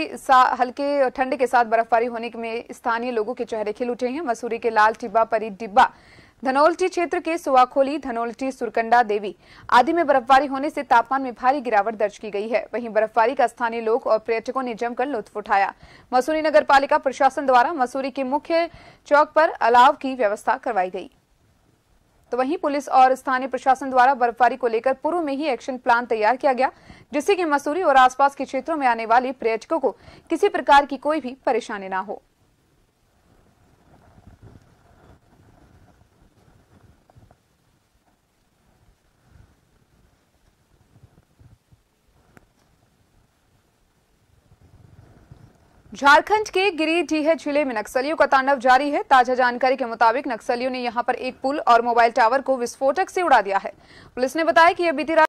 हल्के ठंड के साथ बर्फबारी होने में स्थानीय लोगों के चेहरे खिल उठे हैं मसूरी के लाल टिब्बा परी डिब्बा धनौल्टी क्षेत्र के सुवाखोली धनौल्टी सुरकंडा देवी आदि में बर्फबारी होने से तापमान में भारी गिरावट दर्ज की गई है वहीं बर्फबारी का स्थानीय लोग और पर्यटकों ने जमकर लुत्फ उठाया मसूरी नगर पालिका प्रशासन द्वारा मसूरी के मुख्य चौक पर अलाव की व्यवस्था करवाई गयी तो वहीं पुलिस और स्थानीय प्रशासन द्वारा बर्फबारी को लेकर पूर्व में ही एक्शन प्लान तैयार किया गया जिससे कि मसूरी और आसपास के क्षेत्रों में आने वाले पर्यटकों को किसी प्रकार की कोई भी परेशानी न हो झारखंड के गिरिडीह जिले में नक्सलियों का तांडव जारी है ताजा जानकारी के मुताबिक नक्सलियों ने यहां पर एक पुल और मोबाइल टावर को विस्फोटक से उड़ा दिया है पुलिस ने बताया कि यह बीती रात